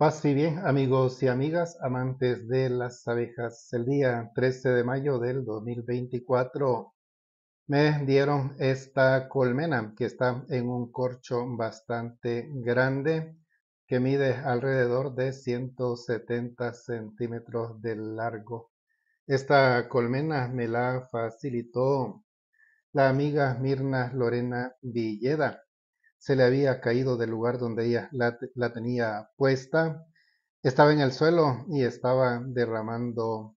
Paz y bien, amigos y amigas, amantes de las abejas. El día 13 de mayo del 2024 me dieron esta colmena que está en un corcho bastante grande que mide alrededor de 170 centímetros de largo. Esta colmena me la facilitó la amiga Mirna Lorena Villeda se le había caído del lugar donde ella la, tenía puesta, estaba en el suelo y estaba derramando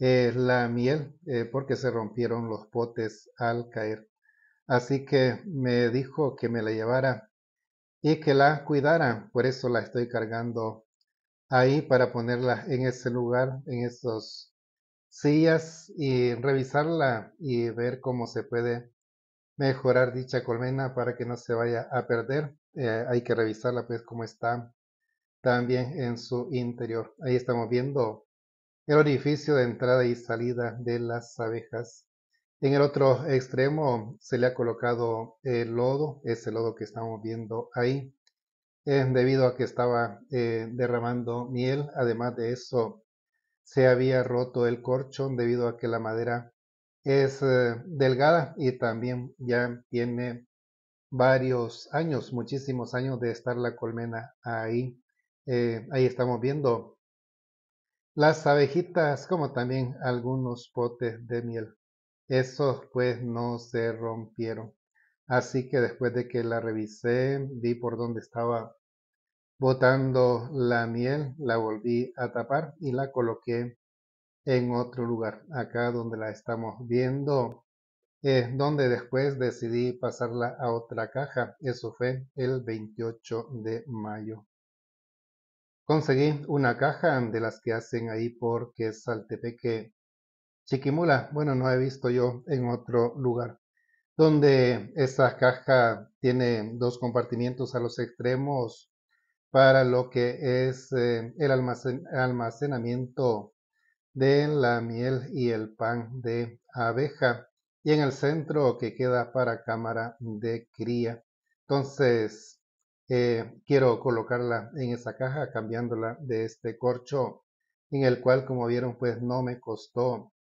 eh, la miel eh, porque se rompieron los potes al caer. Así que me dijo que me la llevara y que la cuidara. Por eso la estoy cargando ahí para ponerla en ese lugar, en esas sillas y revisarla y ver cómo se puede mejorar dicha colmena para que no se vaya a perder. Eh, hay que revisarla pues como está también en su interior. Ahí estamos viendo el orificio de entrada y salida de las abejas. En el otro extremo se le ha colocado el lodo, ese lodo que estamos viendo ahí, eh, debido a que estaba eh, derramando miel. Además de eso, se había roto el corcho debido a que la madera es eh, delgada y también ya tiene varios años, muchísimos años de estar la colmena ahí. Eh, ahí estamos viendo las abejitas como también algunos potes de miel. Esos pues no se rompieron. Así que después de que la revisé, vi por dónde estaba botando la miel, la volví a tapar y la coloqué en otro lugar. Acá donde la estamos viendo es donde después decidí pasarla a otra caja. Eso fue el 28 de mayo. Conseguí una caja de las que hacen ahí porque es Saltepeque Chiquimula. Bueno, no he visto yo en otro lugar. Donde esa caja tiene dos compartimientos a los extremos para lo que es eh, el almacenamiento de la miel y el pan de abeja y en el centro que queda para cámara de cría. Entonces, eh, quiero colocarla en esa caja cambiándola de este corcho en el cual, como vieron, pues no me costó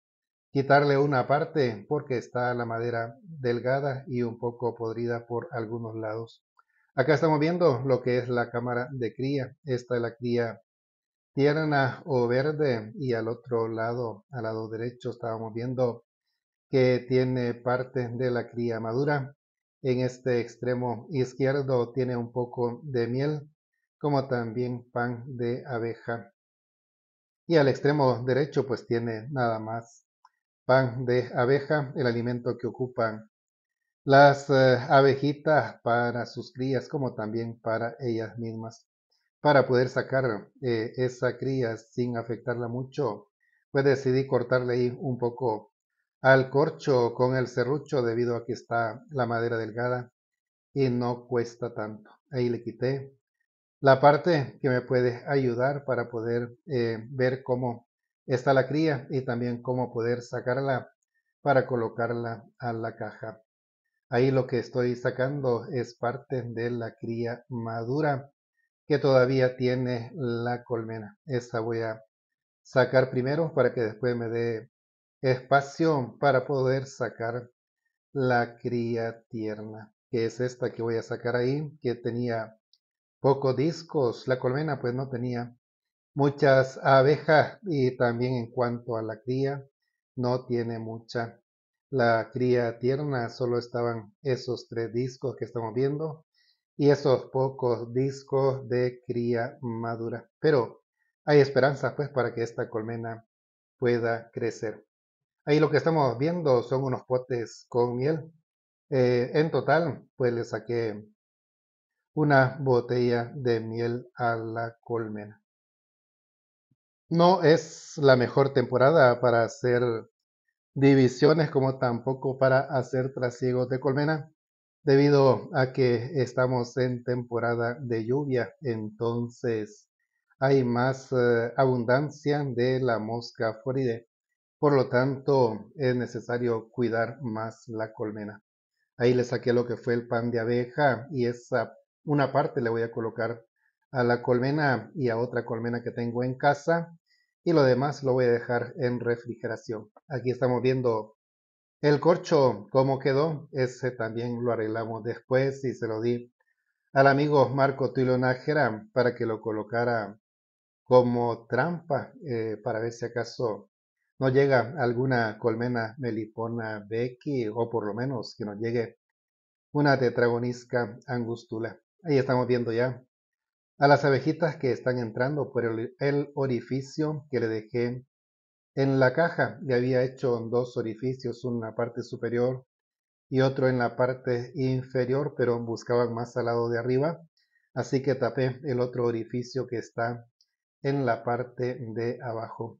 quitarle una parte porque está la madera delgada y un poco podrida por algunos lados. Acá estamos viendo lo que es la cámara de cría. Esta es la cría tierna o verde y al otro lado, al lado derecho, estábamos viendo que tiene parte de la cría madura. En este extremo izquierdo tiene un poco de miel, como también pan de abeja. Y al extremo derecho pues tiene nada más pan de abeja, el alimento que ocupan las eh, abejitas para sus crías como también para ellas mismas para poder sacar eh, esa cría sin afectarla mucho, pues decidí cortarle ahí un poco al corcho con el serrucho debido a que está la madera delgada y no cuesta tanto. Ahí le quité la parte que me puede ayudar para poder eh, ver cómo está la cría y también cómo poder sacarla para colocarla a la caja. Ahí lo que estoy sacando es parte de la cría madura que todavía tiene la colmena. Esta voy a sacar primero para que después me dé espacio para poder sacar la cría tierna, que es esta que voy a sacar ahí, que tenía pocos discos. La colmena pues no tenía muchas abejas y también en cuanto a la cría no tiene mucha. La cría tierna solo estaban esos tres discos que estamos viendo y esos pocos discos de cría madura. Pero hay esperanza pues para que esta colmena pueda crecer. Ahí lo que estamos viendo son unos potes con miel. Eh, en total pues le saqué una botella de miel a la colmena. No es la mejor temporada para hacer divisiones como tampoco para hacer trasiegos de colmena, debido a que estamos en temporada de lluvia, entonces hay más eh, abundancia de la mosca floride. Por lo tanto, es necesario cuidar más la colmena. Ahí le saqué lo que fue el pan de abeja y esa una parte le voy a colocar a la colmena y a otra colmena que tengo en casa y lo demás lo voy a dejar en refrigeración. Aquí estamos viendo el corcho, cómo quedó, ese también lo arreglamos después y se lo di al amigo Marco Tulio para que lo colocara como trampa eh, para ver si acaso no llega alguna colmena melipona becky o por lo menos que nos llegue una tetragonisca angustula. Ahí estamos viendo ya a las abejitas que están entrando por el orificio que le dejé en la caja le había hecho dos orificios, una parte superior y otro en la parte inferior, pero buscaban más al lado de arriba, así que tapé el otro orificio que está en la parte de abajo.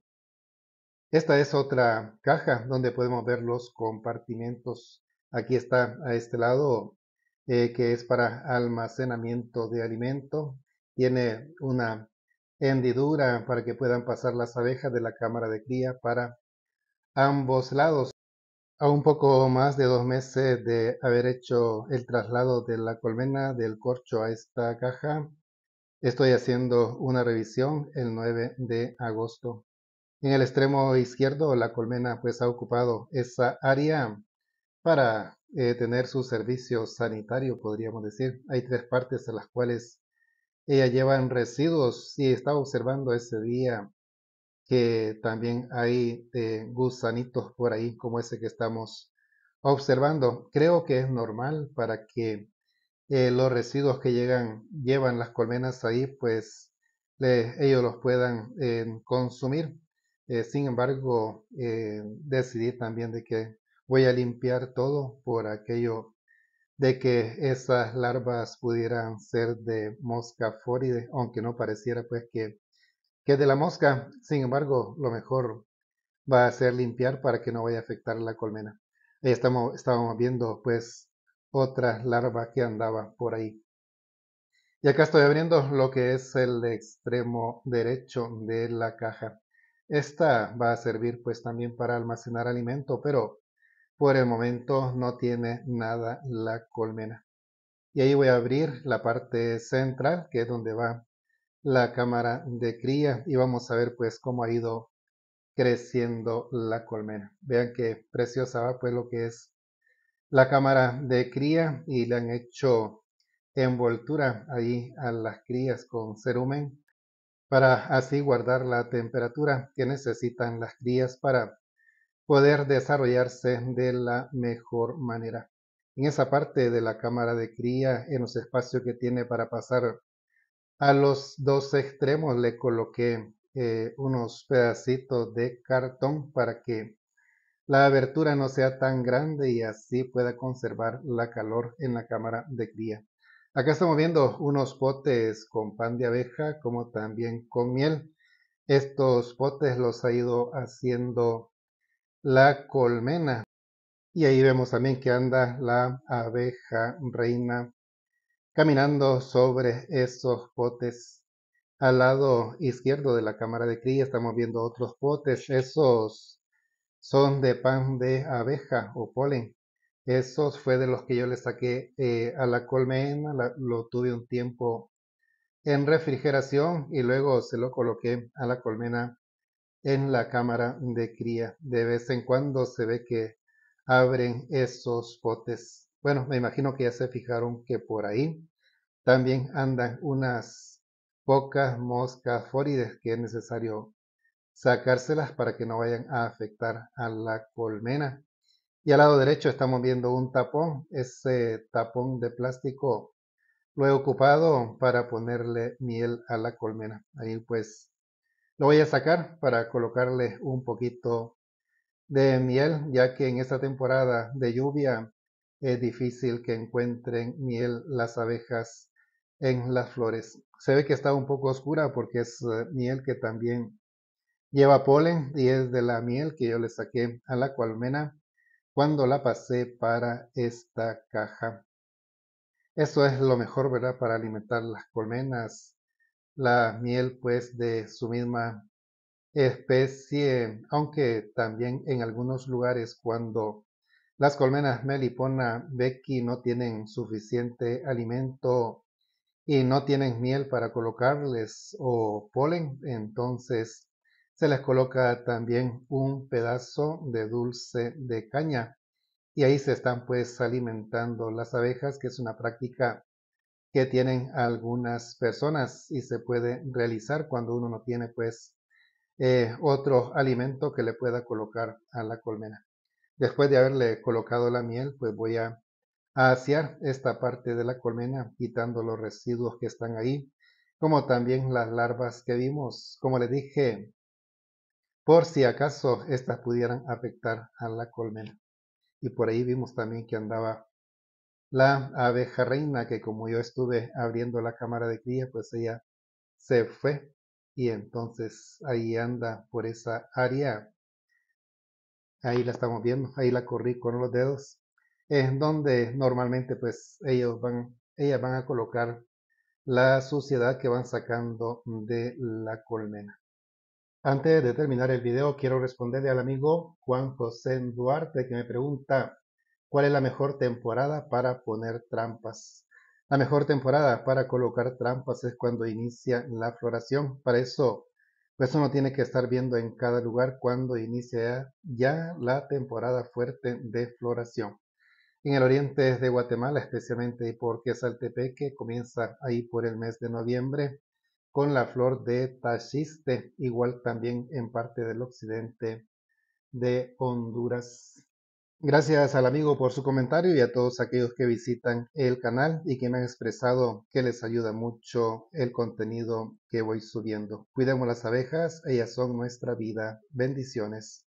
Esta es otra caja donde podemos ver los compartimentos. Aquí está a este lado, eh, que es para almacenamiento de alimento. Tiene una hendidura para que puedan pasar las abejas de la cámara de cría para ambos lados. A un poco más de dos meses de haber hecho el traslado de la colmena del corcho a esta caja, estoy haciendo una revisión el 9 de agosto. En el extremo izquierdo la colmena pues ha ocupado esa área para eh, tener su servicio sanitario, podríamos decir. Hay tres partes en las cuales ella lleva en residuos y estaba observando ese día que también hay eh, gusanitos por ahí como ese que estamos observando. Creo que es normal para que eh, los residuos que llegan, llevan las colmenas ahí, pues ellos los puedan eh, consumir. sin embargo, decidí también de que voy a limpiar todo por aquello de que esas larvas pudieran ser de mosca foride, aunque no pareciera pues que, que de la mosca. Sin embargo, lo mejor va a ser limpiar para que no vaya a afectar la colmena. Ahí estamos, estábamos viendo pues otra larva que andaba por ahí. Y acá estoy abriendo lo que es el extremo derecho de la caja. Esta va a servir pues también para almacenar alimento, pero por el momento no tiene nada la colmena. Y ahí voy a abrir la parte central, que es donde va la cámara de cría. Y vamos a ver pues cómo ha ido creciendo la colmena. Vean qué preciosa va pues lo que es la cámara de cría y le han hecho envoltura ahí a las crías con cerumen para así guardar la temperatura que necesitan las crías para poder desarrollarse de la mejor manera. En esa parte de la cámara de cría, en los espacios que tiene para pasar a los dos extremos, le coloqué eh, unos pedacitos de cartón para que la abertura no sea tan grande y así pueda conservar la calor en la cámara de cría. Acá estamos viendo unos potes con pan de abeja como también con miel. Estos potes los ha ido haciendo la colmena. Y ahí vemos también que anda la abeja reina caminando sobre esos potes. Al lado izquierdo de la cámara de cría estamos viendo otros potes. Esos son de pan de abeja o polen. Esos fue de los que yo le saqué eh, a la colmena, lo tuve un tiempo en refrigeración y luego se lo coloqué a la colmena en la cámara de cría. De vez en cuando se ve que abren esos potes. Bueno, me imagino que ya se fijaron que por ahí también andan unas pocas moscas fórides que es necesario sacárselas para que no vayan a afectar a la colmena. Y al lado derecho estamos viendo un tapón, ese tapón de plástico lo he ocupado para ponerle miel a la colmena. Ahí pues lo voy a sacar para colocarle un poquito de miel, ya que en esta temporada de lluvia es difícil que encuentren miel las abejas en las flores. Se ve que está un poco oscura porque es eh, miel que también lleva polen y es de la miel que yo le saqué a la colmena cuando la pasé para esta caja. Eso es lo mejor, ¿verdad? Para alimentar las colmenas la miel pues de su misma especie, aunque también en algunos lugares cuando las colmenas melipona becky no tienen suficiente alimento y no tienen miel para colocarles o polen, entonces se les coloca también un pedazo de dulce de caña y ahí se están pues alimentando las abejas, que es una práctica que tienen algunas personas y se puede realizar cuando uno no tiene pues eh, otro alimento que le pueda colocar a la colmena. Después de haberle colocado la miel, pues voy a, a asear esta parte de la colmena quitando los residuos que están ahí, como también las larvas que vimos, como les dije, por si acaso estas pudieran afectar a la colmena. Y por ahí vimos también que andaba la abeja reina, que como yo estuve abriendo la cámara de cría, pues ella se fue y entonces ahí anda por esa área. Ahí la estamos viendo, ahí la corrí con los dedos, es donde normalmente pues ellos van, ellas van a colocar la suciedad que van sacando de la colmena. Antes de terminar el video, quiero responderle al amigo Juan José Duarte que me pregunta cuál es la mejor temporada para poner trampas. La mejor temporada para colocar trampas es cuando inicia la floración. Para eso, pues, uno tiene que estar viendo en cada lugar cuando inicia ya la temporada fuerte de floración. En el oriente de Guatemala, especialmente porque Saltepeque comienza ahí por el mes de noviembre con la flor de tachiste, igual también en parte del occidente de Honduras. Gracias al amigo por su comentario y a todos aquellos que visitan el canal y que me han expresado que les ayuda mucho el contenido que voy subiendo. Cuidemos las abejas, ellas son nuestra vida. Bendiciones.